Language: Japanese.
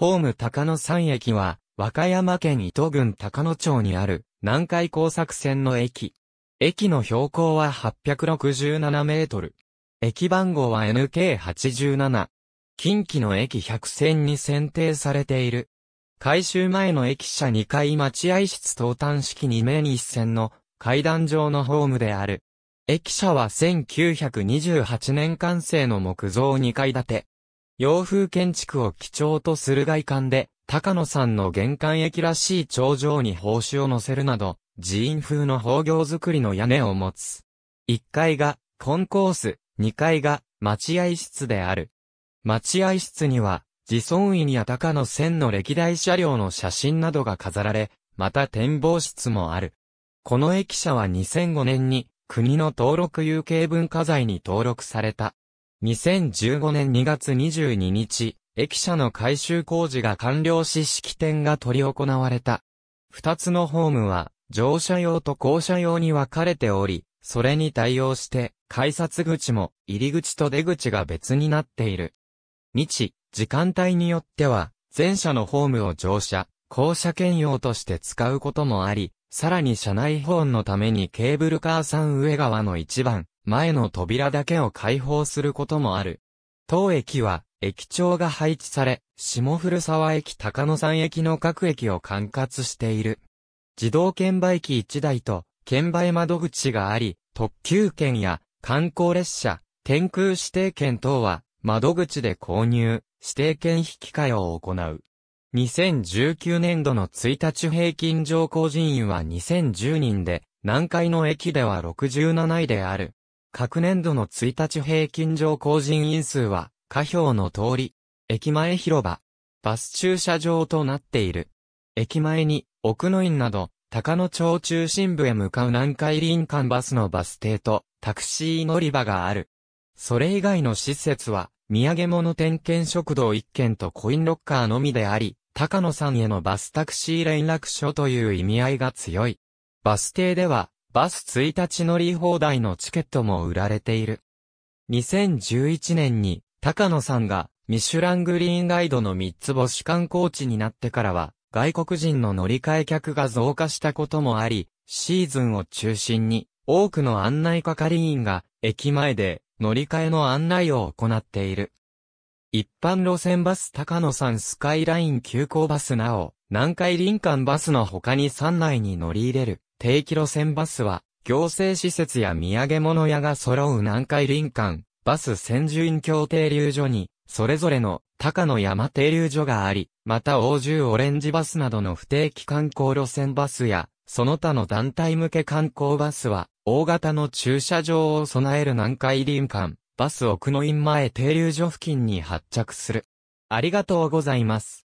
ホーム高野山駅は、和歌山県糸郡高野町にある、南海工作線の駅。駅の標高は867メートル。駅番号は NK87。近畿の駅100線に選定されている。改修前の駅舎2階待合室東端式2面1線の階段上のホームである。駅舎は1928年完成の木造2階建て。洋風建築を基調とする外観で、高野さんの玄関駅らしい頂上に宝珠を乗せるなど、寺院風の宝行作りの屋根を持つ。1階が、コンコース、2階が、待合室である。待合室には、自尊院や高野線の歴代車両の写真などが飾られ、また展望室もある。この駅舎は2005年に、国の登録有形文化財に登録された。2015年2月22日、駅舎の改修工事が完了し式典が取り行われた。二つのホームは、乗車用と降車用に分かれており、それに対応して、改札口も入り口と出口が別になっている。日、時間帯によっては、前車のホームを乗車、降車兼用として使うこともあり、さらに車内保温のためにケーブルカーさん上側の1番、前の扉だけを開放することもある。当駅は、駅長が配置され、下古沢駅高野山駅の各駅を管轄している。自動券売機1台と、券売窓口があり、特急券や観光列車、天空指定券等は、窓口で購入、指定券引き換えを行う。2019年度の1日平均乗降人員は2010人で、南海の駅では67位である。各年度の1日平均乗降人員数は、下表の通り、駅前広場、バス駐車場となっている。駅前に、奥の院など、高野町中心部へ向かう南海林間バスのバス停と、タクシー乗り場がある。それ以外の施設は、土産物点検食堂1軒とコインロッカーのみであり、高野さんへのバスタクシー連絡所という意味合いが強い。バス停では、バス1日乗り放題のチケットも売られている。2011年に、高野さんが、ミシュラングリーンガイドの三つ星観光地になってからは、外国人の乗り換え客が増加したこともあり、シーズンを中心に、多くの案内係員が、駅前で、乗り換えの案内を行っている。一般路線バス高野山スカイライン急行バスなお、南海林間バスの他に3内に乗り入れる。定期路線バスは、行政施設や土産物屋が揃う南海林間、バス先住院橋停留所に、それぞれの高野山停留所があり、また王獣オレンジバスなどの不定期観光路線バスや、その他の団体向け観光バスは、大型の駐車場を備える南海林間、バス奥の院前停留所付近に発着する。ありがとうございます。